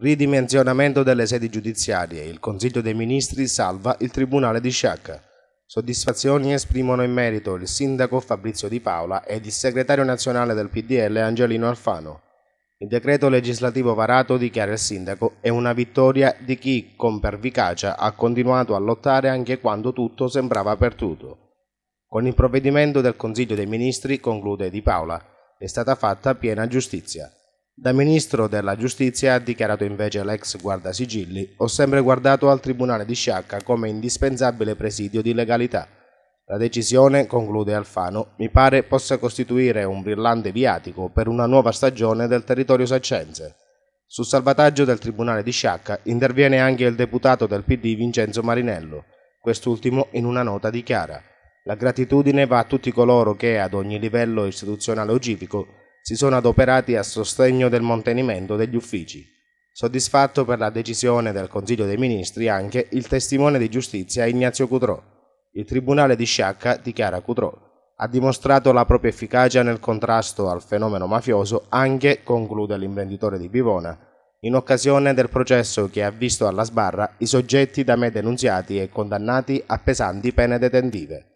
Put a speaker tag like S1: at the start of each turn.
S1: Ridimensionamento delle sedi giudiziarie. Il Consiglio dei Ministri salva il Tribunale di Sciacca. Soddisfazioni esprimono in merito il sindaco Fabrizio Di Paola ed il segretario nazionale del PDL Angelino Alfano. Il decreto legislativo varato, dichiara il sindaco, è una vittoria di chi con pervicacia ha continuato a lottare anche quando tutto sembrava perduto. Con il provvedimento del Consiglio dei Ministri, conclude Di Paola, è stata fatta piena giustizia. Da ministro della giustizia ha dichiarato invece l'ex guardasigilli ho sempre guardato al tribunale di Sciacca come indispensabile presidio di legalità. La decisione, conclude Alfano, mi pare possa costituire un brillante viatico per una nuova stagione del territorio saccense. Sul salvataggio del tribunale di Sciacca interviene anche il deputato del PD Vincenzo Marinello, quest'ultimo in una nota dichiara la gratitudine va a tutti coloro che ad ogni livello istituzionale o civico si sono adoperati a sostegno del mantenimento degli uffici. Soddisfatto per la decisione del Consiglio dei Ministri anche il testimone di giustizia Ignazio Cutrò. Il Tribunale di Sciacca dichiara Cutrò ha dimostrato la propria efficacia nel contrasto al fenomeno mafioso anche, conclude l'inventitore di Bivona, in occasione del processo che ha visto alla sbarra i soggetti da me denunziati e condannati a pesanti pene detentive.